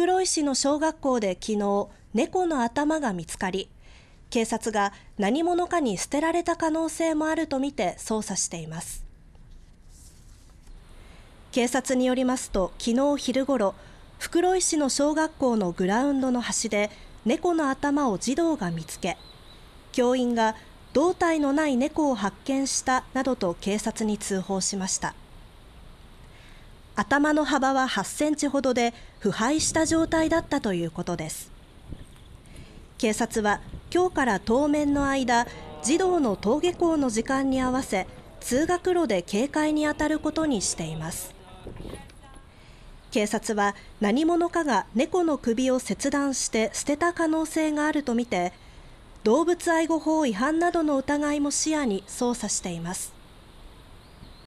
袋井市の小学校で昨日猫の頭が見つかり警察が何者かに捨てられた可能性もあるとみて捜査しています警察によりますと昨日昼ごろ袋井市の小学校のグラウンドの端で猫の頭を児童が見つけ教員が胴体のない猫を発見したなどと警察に通報しました。頭の幅は8センチほどで腐敗した状態だったということです警察は今日から当面の間児童の登下校の時間に合わせ通学路で警戒に当たることにしています警察は何者かが猫の首を切断して捨てた可能性があるとみて動物愛護法違反などの疑いも視野に捜査しています